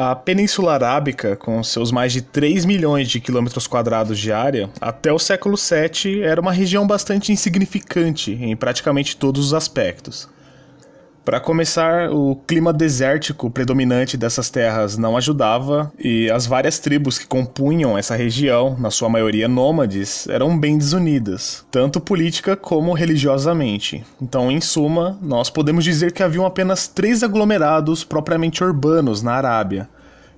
A Península Arábica, com seus mais de 3 milhões de quilômetros quadrados de área, até o século VII era uma região bastante insignificante em praticamente todos os aspectos. Para começar, o clima desértico predominante dessas terras não ajudava e as várias tribos que compunham essa região, na sua maioria nômades, eram bem desunidas, tanto política como religiosamente. Então, em suma, nós podemos dizer que haviam apenas três aglomerados propriamente urbanos na Arábia: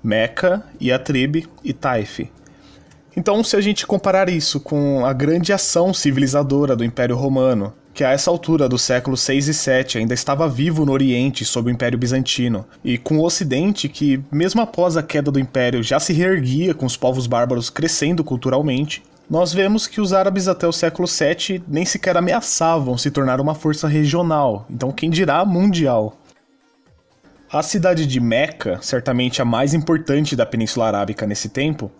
Meca, Yatrib e Taif. Então, se a gente comparar isso com a grande ação civilizadora do Império Romano, que a essa altura do século 6 VI e 7 ainda estava vivo no Oriente sob o Império Bizantino, e com o Ocidente que, mesmo após a queda do Império, já se reerguia com os povos bárbaros crescendo culturalmente, nós vemos que os árabes até o século 7 nem sequer ameaçavam se tornar uma força regional, então quem dirá mundial. A cidade de Meca, certamente a mais importante da Península Arábica nesse tempo,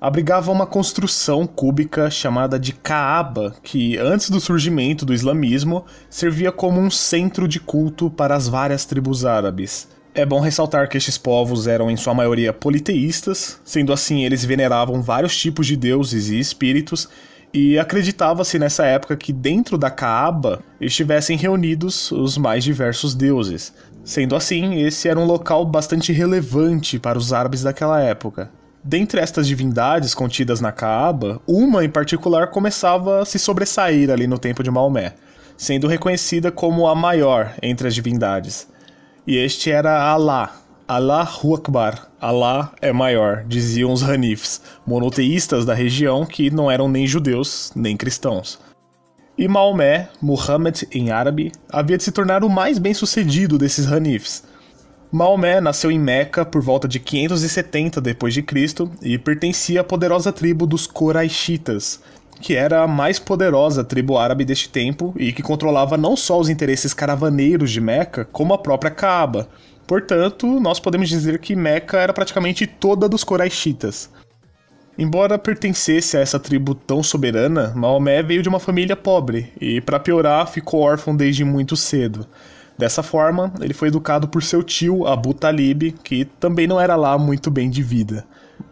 abrigava uma construção cúbica chamada de Kaaba, que antes do surgimento do islamismo servia como um centro de culto para as várias tribos árabes. É bom ressaltar que estes povos eram em sua maioria politeístas, sendo assim eles veneravam vários tipos de deuses e espíritos, e acreditava-se nessa época que dentro da Kaaba estivessem reunidos os mais diversos deuses. Sendo assim, esse era um local bastante relevante para os árabes daquela época. Dentre estas divindades contidas na Kaaba, uma em particular começava a se sobressair ali no tempo de Maomé, sendo reconhecida como a maior entre as divindades. E este era Alá, Alá Akbar, Alá é maior, diziam os Hanifs, monoteístas da região que não eram nem judeus nem cristãos. E Maomé, Muhammad em árabe, havia de se tornar o mais bem-sucedido desses Hanifs, Maomé nasceu em Meca por volta de 570 d.C. e pertencia à poderosa tribo dos Coraixitas, que era a mais poderosa tribo árabe deste tempo e que controlava não só os interesses caravaneiros de Meca, como a própria Caaba. Portanto, nós podemos dizer que Meca era praticamente toda dos Coraixitas. Embora pertencesse a essa tribo tão soberana, Maomé veio de uma família pobre e, para piorar, ficou órfão desde muito cedo. Dessa forma, ele foi educado por seu tio, Abu Talib, que também não era lá muito bem de vida.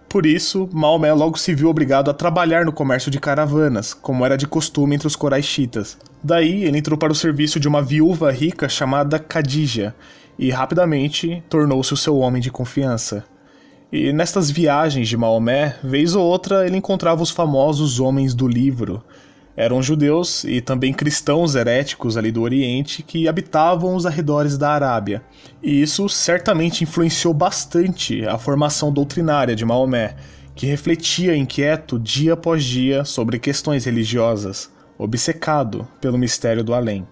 Por isso, Maomé logo se viu obrigado a trabalhar no comércio de caravanas, como era de costume entre os coraixitas. Daí, ele entrou para o serviço de uma viúva rica chamada Khadija, e rapidamente tornou-se o seu homem de confiança. E nestas viagens de Maomé, vez ou outra ele encontrava os famosos homens do livro, eram judeus e também cristãos heréticos ali do Oriente que habitavam os arredores da Arábia. E isso certamente influenciou bastante a formação doutrinária de Maomé, que refletia inquieto dia após dia sobre questões religiosas, obcecado pelo mistério do além.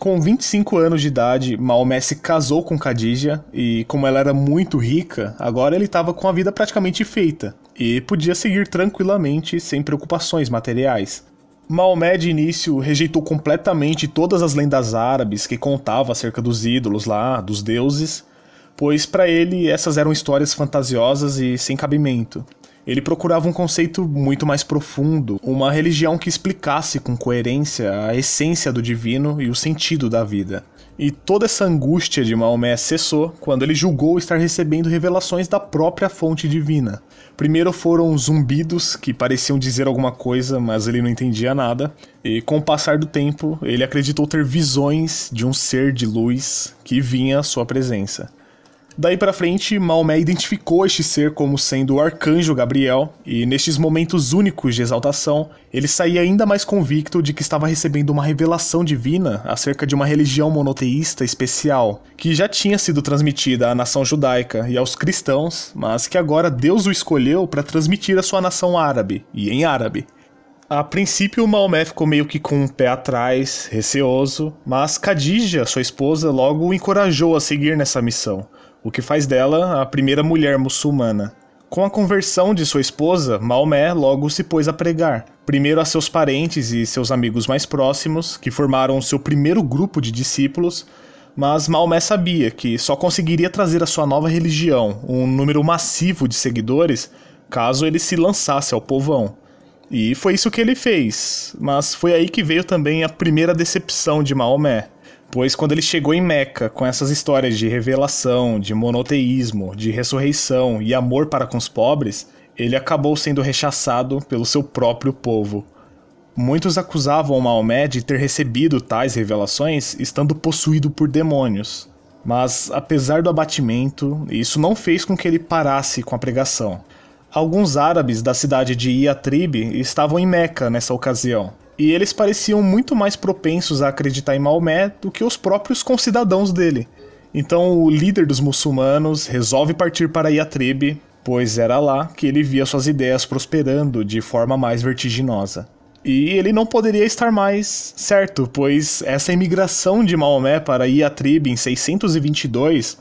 Com 25 anos de idade, Maomé se casou com Khadija e, como ela era muito rica, agora ele estava com a vida praticamente feita e podia seguir tranquilamente sem preocupações materiais. Maomé de início rejeitou completamente todas as lendas árabes que contava acerca dos ídolos lá, dos deuses, pois para ele essas eram histórias fantasiosas e sem cabimento ele procurava um conceito muito mais profundo, uma religião que explicasse com coerência a essência do divino e o sentido da vida. E toda essa angústia de Maomé cessou quando ele julgou estar recebendo revelações da própria fonte divina. Primeiro foram zumbidos que pareciam dizer alguma coisa, mas ele não entendia nada, e com o passar do tempo, ele acreditou ter visões de um ser de luz que vinha à sua presença. Daí para frente, Maomé identificou este ser como sendo o arcanjo Gabriel, e nestes momentos únicos de exaltação, ele saía ainda mais convicto de que estava recebendo uma revelação divina acerca de uma religião monoteísta especial, que já tinha sido transmitida à nação judaica e aos cristãos, mas que agora Deus o escolheu para transmitir à sua nação árabe, e em árabe. A princípio, Maomé ficou meio que com o um pé atrás, receoso, mas Khadija, sua esposa, logo o encorajou a seguir nessa missão, o que faz dela a primeira mulher muçulmana. Com a conversão de sua esposa, Maomé logo se pôs a pregar, primeiro a seus parentes e seus amigos mais próximos, que formaram seu primeiro grupo de discípulos, mas Maomé sabia que só conseguiria trazer a sua nova religião um número massivo de seguidores caso ele se lançasse ao povão. E foi isso que ele fez. Mas foi aí que veio também a primeira decepção de Maomé. Pois quando ele chegou em Meca com essas histórias de revelação, de monoteísmo, de ressurreição e amor para com os pobres, ele acabou sendo rechaçado pelo seu próprio povo. Muitos acusavam Maomé de ter recebido tais revelações estando possuído por demônios. Mas, apesar do abatimento, isso não fez com que ele parasse com a pregação. Alguns árabes da cidade de Iatrib estavam em Meca nessa ocasião, e eles pareciam muito mais propensos a acreditar em Maomé do que os próprios concidadãos dele. Então o líder dos muçulmanos resolve partir para Iatrib, pois era lá que ele via suas ideias prosperando de forma mais vertiginosa. E ele não poderia estar mais certo, pois essa imigração de Maomé para Iatrib em 622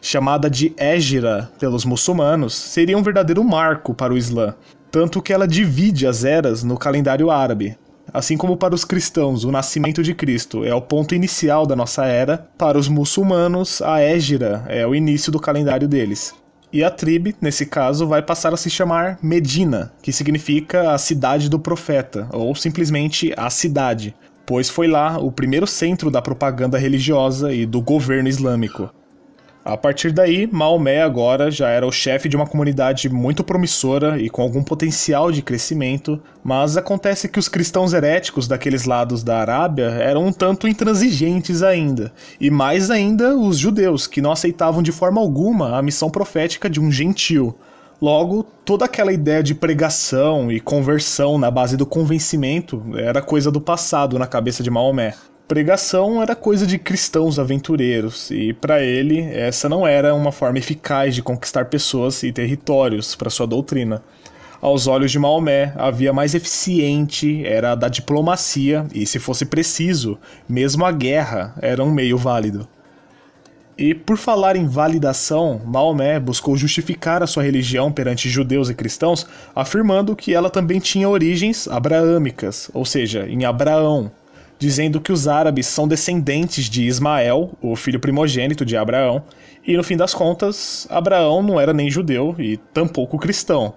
chamada de Égira pelos muçulmanos, seria um verdadeiro marco para o Islã, tanto que ela divide as eras no calendário árabe. Assim como para os cristãos, o nascimento de Cristo é o ponto inicial da nossa era, para os muçulmanos, a Égira é o início do calendário deles. E a tribo, nesse caso, vai passar a se chamar Medina, que significa a cidade do profeta, ou simplesmente a cidade, pois foi lá o primeiro centro da propaganda religiosa e do governo islâmico. A partir daí, Maomé agora já era o chefe de uma comunidade muito promissora e com algum potencial de crescimento, mas acontece que os cristãos heréticos daqueles lados da Arábia eram um tanto intransigentes ainda, e mais ainda os judeus, que não aceitavam de forma alguma a missão profética de um gentio. Logo, toda aquela ideia de pregação e conversão na base do convencimento era coisa do passado na cabeça de Maomé. Pregação era coisa de cristãos aventureiros, e para ele essa não era uma forma eficaz de conquistar pessoas e territórios para sua doutrina. Aos olhos de Maomé, a via mais eficiente era a da diplomacia, e se fosse preciso, mesmo a guerra era um meio válido. E por falar em validação, Maomé buscou justificar a sua religião perante judeus e cristãos, afirmando que ela também tinha origens abraâmicas, ou seja, em Abraão, dizendo que os árabes são descendentes de Ismael, o filho primogênito de Abraão, e no fim das contas, Abraão não era nem judeu e tampouco cristão.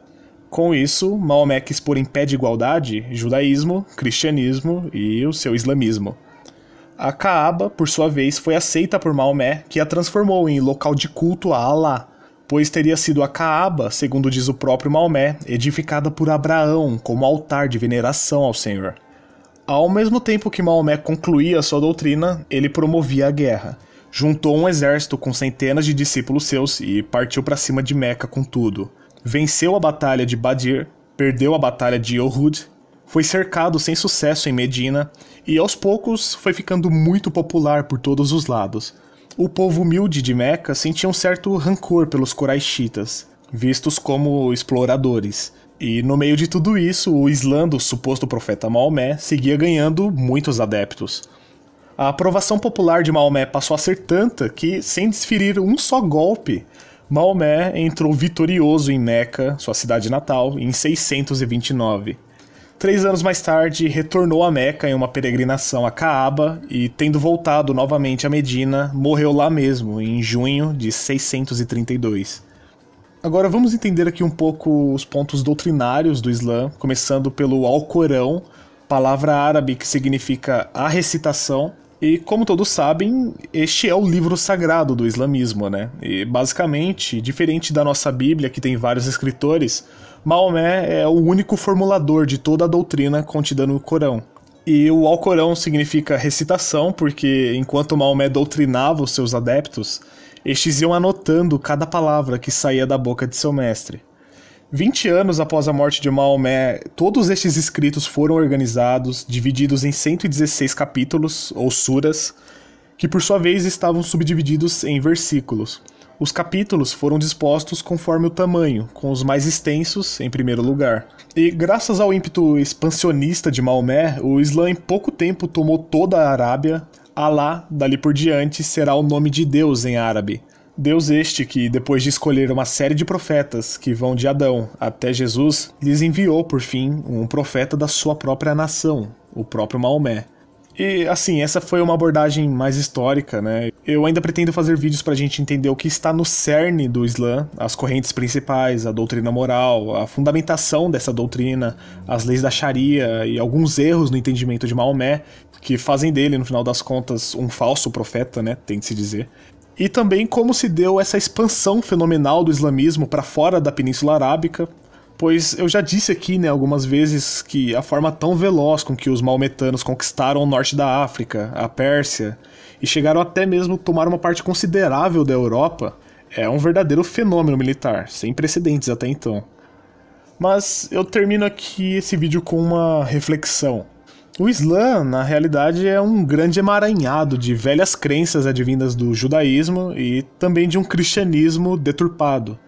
Com isso, Maomé quis pôr em pé de igualdade judaísmo, cristianismo e o seu islamismo. A Kaaba, por sua vez, foi aceita por Maomé, que a transformou em local de culto a Alá, pois teria sido a Caaba, segundo diz o próprio Maomé, edificada por Abraão como altar de veneração ao Senhor. Ao mesmo tempo que Maomé concluía sua doutrina, ele promovia a guerra. Juntou um exército com centenas de discípulos seus e partiu para cima de Meca com tudo. Venceu a batalha de Badir, perdeu a batalha de Uhud, foi cercado sem sucesso em Medina e aos poucos foi ficando muito popular por todos os lados. O povo humilde de Meca sentia um certo rancor pelos coraixitas, vistos como exploradores e no meio de tudo isso, o Islã do suposto profeta Maomé seguia ganhando muitos adeptos. A aprovação popular de Maomé passou a ser tanta que, sem desferir um só golpe, Maomé entrou vitorioso em Meca, sua cidade natal, em 629. Três anos mais tarde, retornou a Meca em uma peregrinação a Caaba e, tendo voltado novamente a Medina, morreu lá mesmo, em junho de 632. Agora vamos entender aqui um pouco os pontos doutrinários do Islã, começando pelo Alcorão, palavra árabe que significa a recitação. E como todos sabem, este é o livro sagrado do islamismo, né? E basicamente, diferente da nossa Bíblia, que tem vários escritores, Maomé é o único formulador de toda a doutrina contida no Corão. E o Alcorão significa recitação, porque enquanto Maomé doutrinava os seus adeptos, estes iam anotando cada palavra que saía da boca de seu mestre. Vinte anos após a morte de Maomé, todos estes escritos foram organizados, divididos em 116 capítulos, ou suras, que por sua vez estavam subdivididos em versículos. Os capítulos foram dispostos conforme o tamanho, com os mais extensos em primeiro lugar. E graças ao ímpeto expansionista de Maomé, o Islã em pouco tempo tomou toda a Arábia, Alá, dali por diante, será o nome de Deus em árabe. Deus este que, depois de escolher uma série de profetas que vão de Adão até Jesus, lhes enviou, por fim, um profeta da sua própria nação, o próprio Maomé. E assim, essa foi uma abordagem mais histórica, né? Eu ainda pretendo fazer vídeos para a gente entender o que está no cerne do Islã, as correntes principais, a doutrina moral, a fundamentação dessa doutrina, as leis da Sharia e alguns erros no entendimento de Maomé, que fazem dele, no final das contas, um falso profeta, né? Tem de se dizer. E também como se deu essa expansão fenomenal do islamismo para fora da Península Arábica, pois eu já disse aqui, né, algumas vezes que a forma tão veloz com que os maometanos conquistaram o norte da África, a Pérsia, e chegaram até mesmo tomar uma parte considerável da Europa, é um verdadeiro fenômeno militar, sem precedentes até então. Mas eu termino aqui esse vídeo com uma reflexão. O Islã, na realidade, é um grande emaranhado de velhas crenças advindas do judaísmo e também de um cristianismo deturpado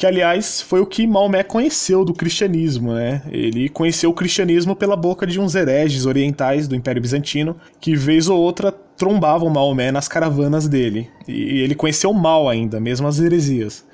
que aliás foi o que Maomé conheceu do cristianismo, né? Ele conheceu o cristianismo pela boca de uns hereges orientais do Império Bizantino, que vez ou outra trombavam Maomé nas caravanas dele. E ele conheceu mal ainda, mesmo as heresias.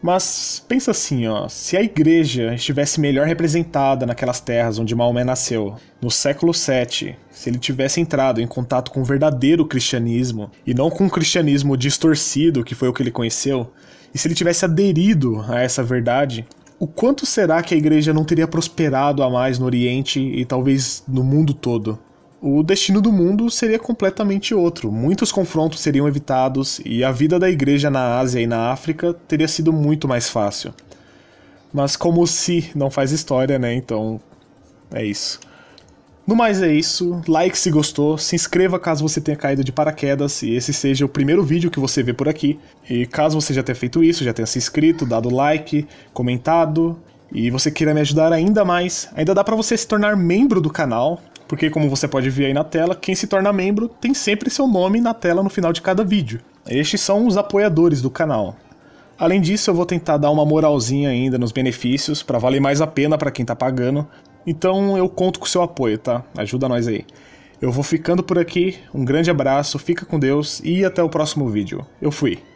Mas pensa assim, ó, se a igreja estivesse melhor representada naquelas terras onde Maomé nasceu, no século VII, se ele tivesse entrado em contato com o verdadeiro cristianismo e não com o cristianismo distorcido que foi o que ele conheceu, e se ele tivesse aderido a essa verdade, o quanto será que a igreja não teria prosperado a mais no Oriente e talvez no mundo todo? O destino do mundo seria completamente outro. Muitos confrontos seriam evitados e a vida da igreja na Ásia e na África teria sido muito mais fácil. Mas como se não faz história, né? Então é isso. No mais é isso, like se gostou, se inscreva caso você tenha caído de paraquedas e esse seja o primeiro vídeo que você vê por aqui. E caso você já tenha feito isso, já tenha se inscrito, dado like, comentado e você queira me ajudar ainda mais, ainda dá para você se tornar membro do canal, porque como você pode ver aí na tela, quem se torna membro tem sempre seu nome na tela no final de cada vídeo. Estes são os apoiadores do canal. Além disso, eu vou tentar dar uma moralzinha ainda nos benefícios para valer mais a pena para quem está pagando, então eu conto com o seu apoio, tá? Ajuda nós aí. Eu vou ficando por aqui, um grande abraço, fica com Deus e até o próximo vídeo. Eu fui.